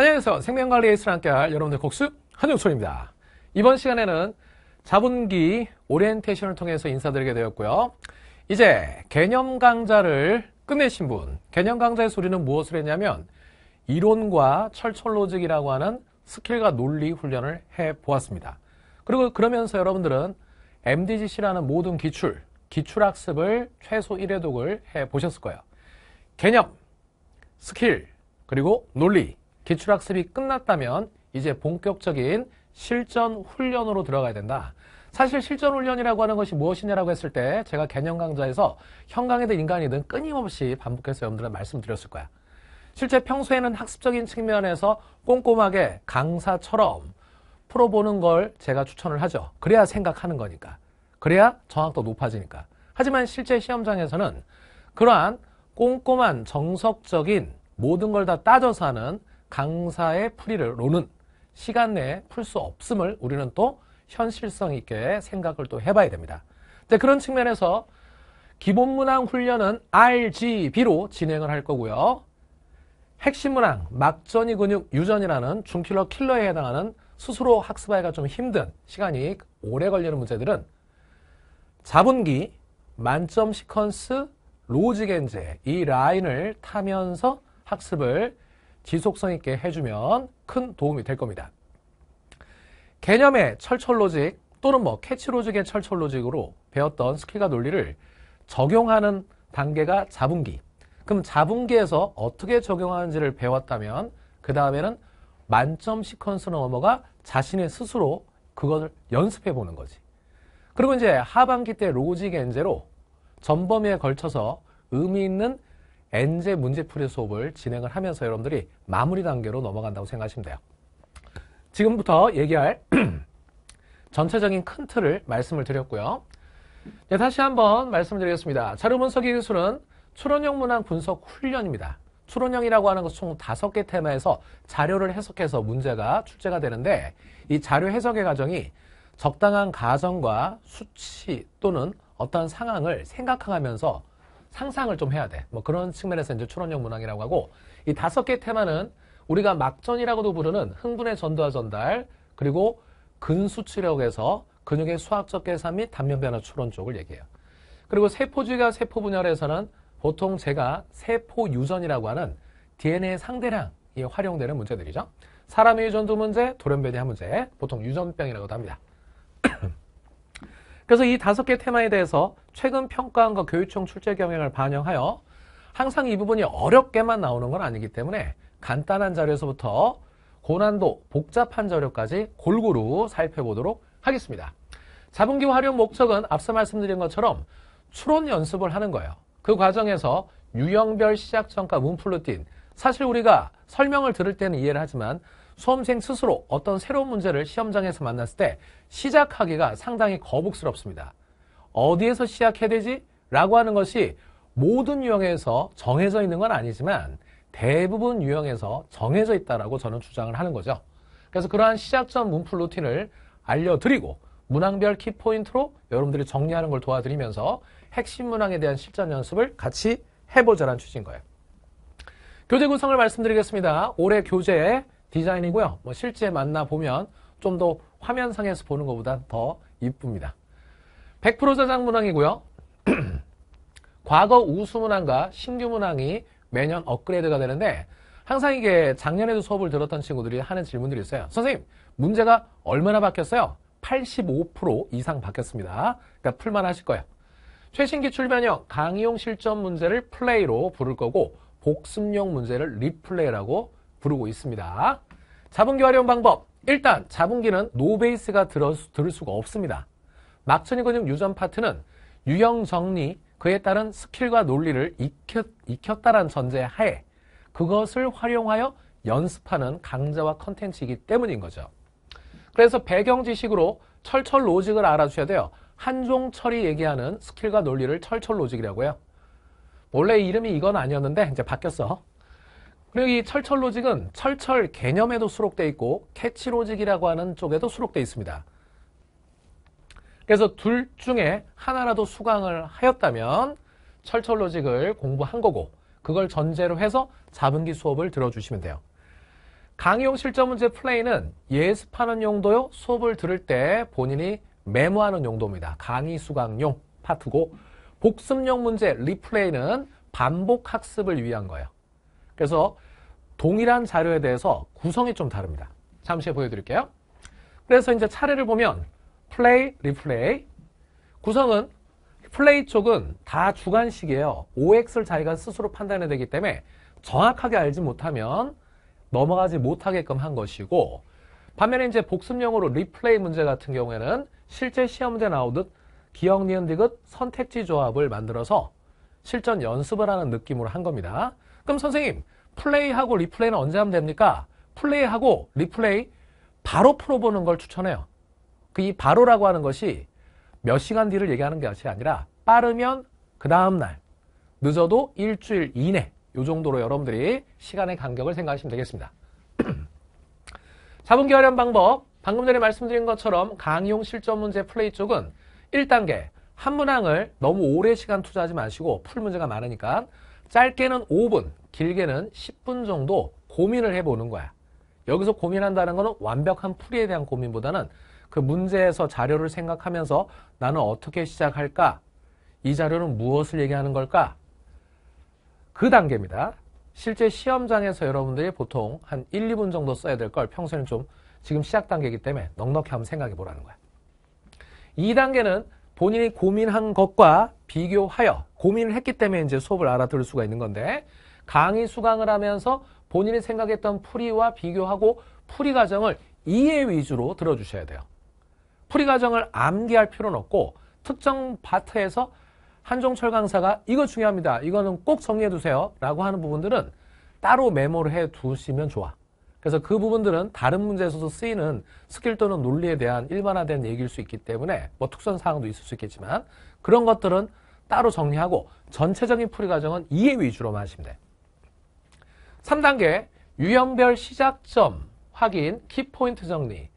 안녕하세요. 생명관리 에이스랑 함께할 여러분들 곡수 한용철입니다. 이번 시간에는 자본기 오리엔테이션을 통해서 인사드리게 되었고요. 이제 개념 강좌를 끝내신 분, 개념 강좌의소리는 무엇을 했냐면 이론과 철철로직이라고 하는 스킬과 논리 훈련을 해보았습니다. 그리고 그러면서 여러분들은 MDGC라는 모든 기출, 기출학습을 최소 1회독을 해보셨을 거예요. 개념, 스킬, 그리고 논리, 기출학습이 끝났다면 이제 본격적인 실전 훈련으로 들어가야 된다. 사실 실전 훈련이라고 하는 것이 무엇이냐라고 했을 때 제가 개념 강좌에서 형광이든 인간이든 끊임없이 반복해서 여러분들한테 말씀드렸을 거야. 실제 평소에는 학습적인 측면에서 꼼꼼하게 강사처럼 풀어보는 걸 제가 추천을 하죠. 그래야 생각하는 거니까. 그래야 정확도 높아지니까. 하지만 실제 시험장에서는 그러한 꼼꼼한 정석적인 모든 걸 다 따져서 하는 강사의 풀이를 로는 시간 내에 풀 수 없음을 우리는 또 현실성 있게 생각을 또 해봐야 됩니다. 그런 측면에서 기본문항 훈련은 RGB로 진행을 할 거고요. 핵심문항 막전이 근육 유전이라는 중킬러 킬러에 해당하는 스스로 학습하기가 좀 힘든 시간이 오래 걸리는 문제들은 자분기, 만점 시퀀스, 로직엔제 이 라인을 타면서 학습을 지속성 있게 해주면 큰 도움이 될 겁니다. 개념의 철철로직 또는 뭐 캐치로직의 철철로직으로 배웠던 스킬과 논리를 적용하는 단계가 자분기. 그럼 자분기에서 어떻게 적용하는지를 배웠다면 그 다음에는 만점 시퀀스로 넘어가 자신의 스스로 그것을 연습해 보는 거지. 그리고 이제 하반기 때 로직 엔제로 전범위에 걸쳐서 의미 있는 엔제 문제풀이 수업을 진행을 하면서 여러분들이 마무리 단계로 넘어간다고 생각하시면 돼요. 지금부터 얘기할 전체적인 큰 틀을 말씀을 드렸고요. 네, 다시 한번 말씀드리겠습니다. 을 자료 분석의 기술은 추론형 문항 분석 훈련입니다. 추론형이라고 하는 것총 은 다섯 개 테마에서 자료를 해석해서 문제가 출제가 되는데 이 자료 해석의 과정이 적당한 가정과 수치 또는 어떤 상황을 생각하면서 상상을 좀 해야 돼. 뭐 그런 측면에서 이제 초론형 문항이라고 하고 이 다섯 개 테마는 우리가 막전이라고도 부르는 흥분의 전도와 전달 그리고 근수치력에서 근육의 수학적 계산 및 단면 변화 추론 쪽을 얘기해요. 그리고 세포주의가 세포 분열에서는 보통 제가 세포 유전이라고 하는 DNA 상대량이 활용되는 문제들이죠. 사람의 유전도 문제, 돌연변이한 문제, 보통 유전병이라고도 합니다. 그래서 이 다섯 개 테마에 대해서 최근 평가안과 교육청 출제 경향을 반영하여 항상 이 부분이 어렵게만 나오는 건 아니기 때문에 간단한 자료에서부터 고난도, 복잡한 자료까지 골고루 살펴보도록 하겠습니다. 자본기 활용 목적은 앞서 말씀드린 것처럼 추론 연습을 하는 거예요. 그 과정에서 유형별 시작 전과 문풀로 뛴 사실 우리가 설명을 들을 때는 이해를 하지만 수험생 스스로 어떤 새로운 문제를 시험장에서 만났을 때 시작하기가 상당히 거북스럽습니다. 어디에서 시작해야 되지? 라고 하는 것이 모든 유형에서 정해져 있는 건 아니지만 대부분 유형에서 정해져 있다라고 저는 주장을 하는 거죠. 그래서 그러한 시작점 문풀 루틴을 알려드리고 문항별 키포인트로 여러분들이 정리하는 걸 도와드리면서 핵심 문항에 대한 실전 연습을 같이 해보자라는 취지인 거예요. 교재 구성을 말씀드리겠습니다. 올해 교재에 디자인이고요. 뭐 실제 만나보면 좀 더 화면상에서 보는 것보다 더 이쁩니다. 100% 저장 문항이고요. 과거 우수 문항과 신규 문항이 매년 업그레이드가 되는데 항상 이게 작년에도 수업을 들었던 친구들이 하는 질문들이 있어요. 선생님, 문제가 얼마나 바뀌었어요? 85% 이상 바뀌었습니다. 그러니까 풀만 하실 거예요. 최신기 출변형 강의용 실전 문제를 플레이로 부를 거고 복습용 문제를 리플레이라고 부르고 있습니다. 자분기 활용 방법 일단 자분기는 노베이스가 들을, 수, 가 없습니다. 막천이 근육 유전 파트는 유형 정리 그에 따른 스킬과 논리를 익혔, 익혔다란 전제하에 그것을 활용하여 연습하는 강좌와 컨텐츠이기 때문인 거죠. 그래서 배경 지식으로 철철 로직을 알아주셔야 돼요. 한종철이 얘기하는 스킬과 논리를 철철 로직이라고 요 원래 이름이 이건 아니었는데 이제 바뀌었어. 그리고 이 철철 로직은 철철 개념에도 수록되어 있고 캐치 로직이라고 하는 쪽에도 수록되어 있습니다. 그래서 둘 중에 하나라도 수강을 하였다면 철철 로직을 공부한 거고 그걸 전제로 해서 자분기 수업을 들어주시면 돼요. 강의용 실전문제 플레이는 예습하는 용도요, 수업을 들을 때 본인이 메모하는 용도입니다. 강의 수강용 파트고 복습용 문제 리플레이는 반복 학습을 위한 거예요. 그래서 동일한 자료에 대해서 구성이 좀 다릅니다. 잠시 보여드릴게요. 그래서 이제 차례를 보면 플레이, 리플레이 구성은 플레이 쪽은 다 주관식이에요. OX를 자기가 스스로 판단해야 되기 때문에 정확하게 알지 못하면 넘어가지 못하게끔 한 것이고 반면에 이제 복습용으로 리플레이 문제 같은 경우에는 실제 시험제 나오듯 기억, 니은, 디귿 선택지 조합을 만들어서 실전 연습을 하는 느낌으로 한 겁니다. 그럼 선생님 플레이하고 리플레이는 언제 하면 됩니까? 플레이하고 리플레이 바로 풀어보는 걸 추천해요. 그 이 바로라고 하는 것이 몇 시간 뒤를 얘기하는 것이 아니라 빠르면 그 다음날, 늦어도 일주일 이내 이 정도로 여러분들이 시간의 간격을 생각하시면 되겠습니다. 잡은 결연 방법, 방금 전에 말씀드린 것처럼 강용 실전 문제 플레이 쪽은 1단계, 한 문항을 너무 오래 시간 투자하지 마시고 풀 문제가 많으니까 짧게는 5분, 길게는 10분 정도 고민을 해보는 거야. 여기서 고민한다는 것은 완벽한 풀이에 대한 고민보다는 그 문제에서 자료를 생각하면서 나는 어떻게 시작할까? 이 자료는 무엇을 얘기하는 걸까? 그 단계입니다. 실제 시험장에서 여러분들이 보통 한 1, 2분 정도 써야 될 걸 평소에는 좀 지금 시작 단계이기 때문에 넉넉히 한번 생각해 보라는 거야. 2단계는 본인이 고민한 것과 비교하여 고민을 했기 때문에 이제 수업을 알아들을 수가 있는 건데 강의 수강을 하면서 본인이 생각했던 풀이와 비교하고 풀이 과정을 이해 위주로 들어주셔야 돼요. 풀이 과정을 암기할 필요는 없고 특정 파트에서 한종철 강사가 이거 중요합니다. 이거는 꼭 정리해 두세요. 라고 하는 부분들은 따로 메모를 해 두시면 좋아. 그래서 그 부분들은 다른 문제에서도 쓰이는 스킬 또는 논리에 대한 일반화된 얘기일 수 있기 때문에 뭐특선 사항도 있을 수 있겠지만 그런 것들은 따로 정리하고 전체적인 풀이 과정은 이해 위주로만 하시면 돼. 3단계 유형별 시작점 확인 키포인트 정리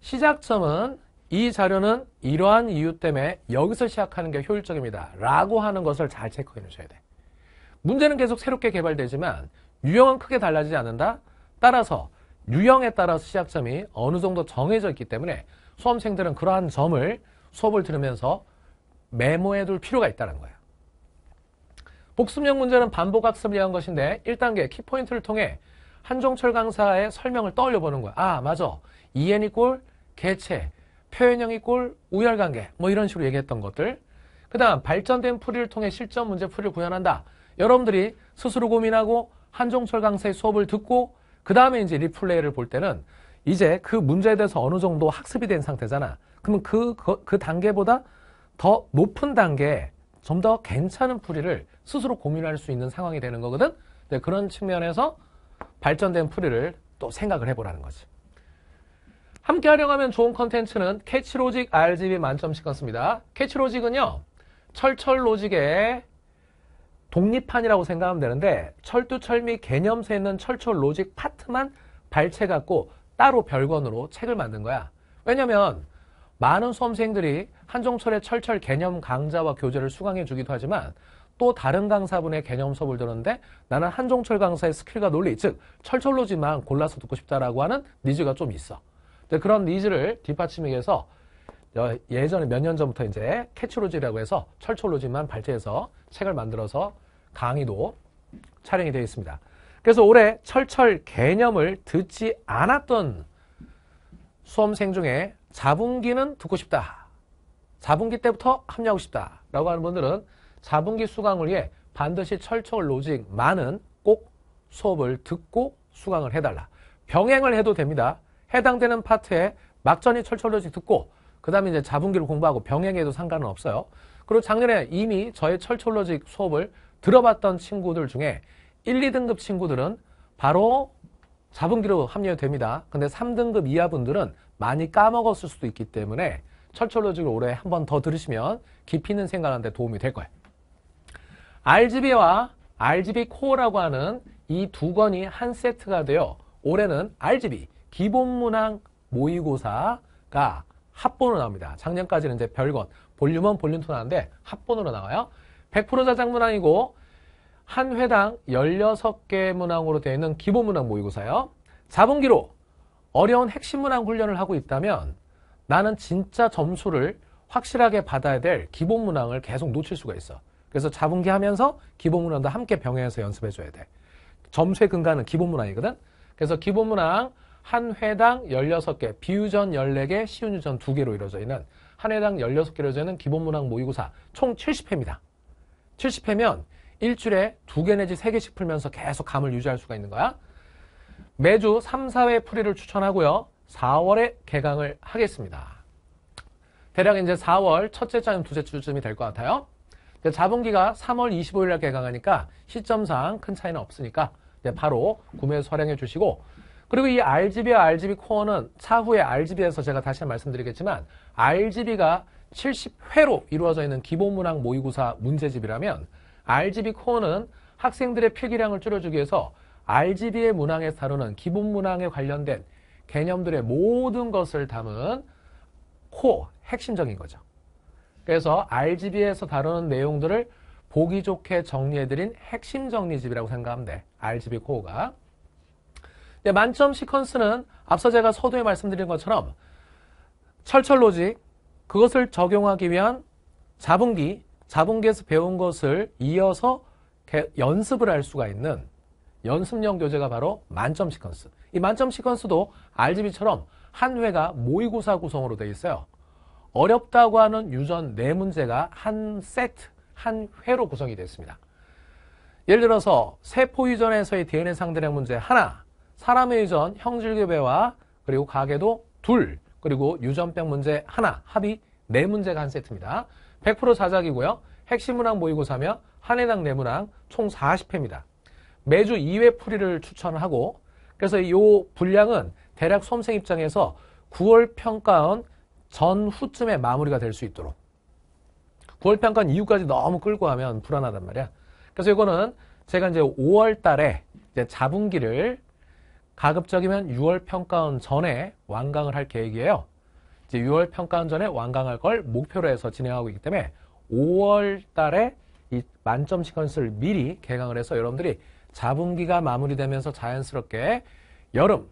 시작점은 이 자료는 이러한 이유 때문에 여기서 시작하는 게 효율적입니다. 라고 하는 것을 잘 체크해 놓으셔야 돼. 문제는 계속 새롭게 개발되지만 유형은 크게 달라지지 않는다. 따라서 유형에 따라서 시작점이 어느 정도 정해져 있기 때문에 수험생들은 그러한 점을 수업을 들으면서 메모해 둘 필요가 있다는 거야. 복습형 문제는 반복학습을 위한 것인데 1단계 키포인트를 통해 한종철 강사의 설명을 떠올려 보는 거야. 아, 맞아. 이엔 이꼴 개체, 표현형 이꼴 우열관계 뭐 이런 식으로 얘기했던 것들 그 다음 발전된 풀이를 통해 실전 문제 풀이를 구현한다. 여러분들이 스스로 고민하고 한종철 강사의 수업을 듣고 그 다음에 이제 리플레이를 볼 때는 이제 그 문제에 대해서 어느 정도 학습이 된 상태잖아. 그러면 그, 그, 그 단계보다 더 높은 단계에 좀더 괜찮은 풀이를 스스로 고민할 수 있는 상황이 되는 거거든. 네, 그런 측면에서 발전된 풀이를 또 생각을 해보라는 거지. 함께 활용하면 좋은 컨텐츠는 캐치로직 RGB 만점 시퀀습니다 캐치로직은요. 철철로직의 독립판이라고 생각하면 되는데 철두철미 개념새 있는 철철로직 파트만 발췌 갖고 따로 별건으로 책을 만든 거야. 왜냐면 많은 수험생들이 한종철의 철철 개념 강좌와 교재를 수강해 주기도 하지만 또 다른 강사분의 개념 수업을 들었는데 나는 한종철 강사의 스킬과 논리, 즉 철철로지만 골라서 듣고 싶다라고 하는 니즈가 좀 있어. 그런 니즈를 뒷받침해서 하기위 예전에 몇 년 전부터 이제 캐치로지라고 해서 철철로지만 발췌해서 책을 만들어서 강의도 촬영이 되어 있습니다. 그래서 올해 철철 개념을 듣지 않았던 수험생 중에 4분기는 듣고 싶다. 4분기 때부터 합류하고 싶다. 라고 하는 분들은 4분기 수강을 위해 반드시 철철 로직많은꼭 수업을 듣고 수강을 해달라. 병행을 해도 됩니다. 해당되는 파트에 막전이 철철 로직 듣고 그 다음에 이제 4분기를 공부하고 병행해도 상관은 없어요. 그리고 작년에 이미 저의 철철 로직 수업을 들어봤던 친구들 중에 1, 2등급 친구들은 바로 4분기로 합류 됩니다. 근데 3등급 이하 분들은 많이 까먹었을 수도 있기 때문에 철철로직을 올해 한 번 더 들으시면 깊이 있는 생각하는데 도움이 될 거예요. RGB와 RGB 코어라고 하는 이 두 권이 한 세트가 되어 올해는 RGB 기본문항 모의고사가 합본으로 나옵니다. 작년까지는 이제 별건 볼륨은 볼륨 토나는데 합본으로 나와요. 100% 자작문항이고 한 회당 16개 문항으로 되는 어있 기본 문항 모의고사요. 4분기로 어려운 핵심 문항 훈련을 하고 있다면 나는 진짜 점수를 확실하게 받아야 될 기본 문항을 계속 놓칠 수가 있어. 그래서 4분기 하면서 기본 문항도 함께 병행해서 연습해 줘야 돼. 점수의 근간은 기본 문항이거든. 그래서 기본 문항 한 회당 16개, 비유전 14개, 시운유전 2개로 이루어져 있는 한 회당 16개로 되는 기본 문항 모의고사 총 70회입니다. 70회면 일주일에 두 개 내지 세 개씩 풀면서 계속 감을 유지할 수가 있는 거야. 매주 3, 4회 풀이를 추천하고요. 4월에 개강을 하겠습니다. 대략 이제 4월 첫째 주 아니면 두째 주쯤이 될 것 같아요. 자본기가 3월 25일 날 개강하니까 시점상 큰 차이는 없으니까 바로 구매해서 활용해 주시고 그리고 이 RGB와 RGB 코어는 차후에 RGB에서 제가 다시 말씀드리겠지만 RGB가 70회로 이루어져 있는 기본문항 모의고사 문제집이라면 RGB 코어는 학생들의 필기량을 줄여주기 위해서 RGB의 문항에서 다루는 기본 문항에 관련된 개념들의 모든 것을 담은 코어, 핵심적인 거죠. 그래서 RGB에서 다루는 내용들을 보기 좋게 정리해드린 핵심 정리집이라고 생각하면 돼. RGB 코어가. 만점 시퀀스는 앞서 제가 서두에 말씀드린 것처럼 철철 로직, 그것을 적용하기 위한 자분기, 자본계에서 배운 것을 이어서 연습을 할 수가 있는 연습형 교재가 바로 만점 시퀀스. 이 만점 시퀀스도 RGB처럼 한 회가 모의고사 구성으로 되어 있어요. 어렵다고 하는 유전 네 문제가 한 세트, 한 회로 구성이 되었습니다. 예를 들어서 세포 유전에서의 DNA 상대량 문제 하나, 사람의 유전 형질교배와 그리고 가계도 둘, 그리고 유전병 문제 하나, 합이 네 문제가 한 세트입니다. 100% 사작이고요. 핵심문항 모의고사며 한 해당 내문항 총 40회입니다. 매주 2회 풀이를 추천하고 그래서 이 분량은 대략 수험생 입장에서 9월 평가원 전후쯤에 마무리가 될 수 있도록 9월 평가원 이후까지 너무 끌고 하면 불안하단 말이야. 그래서 이거는 제가 이제 5월 달에 이제 자분기를 가급적이면 6월 평가원 전에 완강을 할 계획이에요. 이제 6월 평가원전에 완강할 걸 목표로 해서 진행하고 있기 때문에 5월 달에 이 만점 시퀀스를 미리 개강을 해서 여러분들이 자분기가 마무리되면서 자연스럽게 여름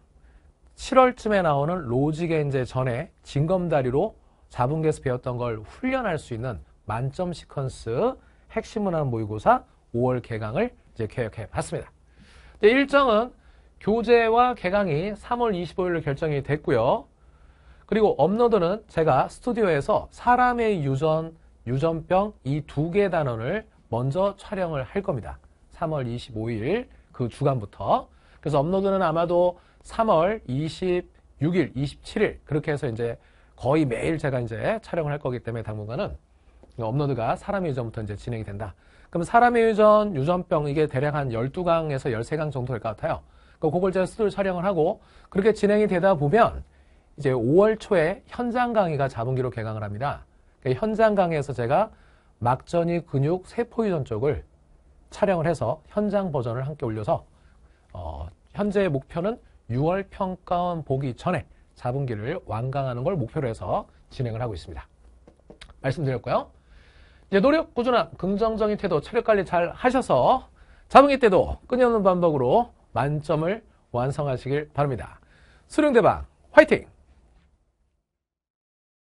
7월쯤에 나오는 로직의 이제 전에 진검다리로 자분기에서 배웠던 걸 훈련할 수 있는 만점 시퀀스 핵심문화 모의고사 5월 개강을 이제 계획해 봤습니다. 일정은 교재와 개강이 3월 25일로 결정이 됐고요. 그리고 업로드는 제가 스튜디오에서 사람의 유전, 유전병 이 두 개 단원을 먼저 촬영을 할 겁니다. 3월 25일 그 주간부터. 그래서 업로드는 아마도 3월 26일, 27일 그렇게 해서 이제 거의 매일 제가 이제 촬영을 할 거기 때문에 당분간은 업로드가 사람의 유전부터 이제 진행이 된다. 그럼 사람의 유전, 유전병 이게 대략 한 12강에서 13강 정도 될 것 같아요. 그걸 제가 스튜디오 촬영을 하고 그렇게 진행이 되다 보면 이제 5월 초에 현장 강의가 자본기로 개강을 합니다. 그 현장 강의에서 제가 막전이 근육 세포유전 쪽을 촬영을 해서 현장 버전을 함께 올려서 어, 현재 의 목표는 6월 평가원 보기 전에 자본기를 완강하는 걸 목표로 해서 진행을 하고 있습니다. 말씀드렸고요. 이제 노력, 꾸준함, 긍정적인 태도, 체력관리 잘 하셔서 자본기 때도 끊임없는 반복으로 만점을 완성하시길 바랍니다. 수능대박 화이팅!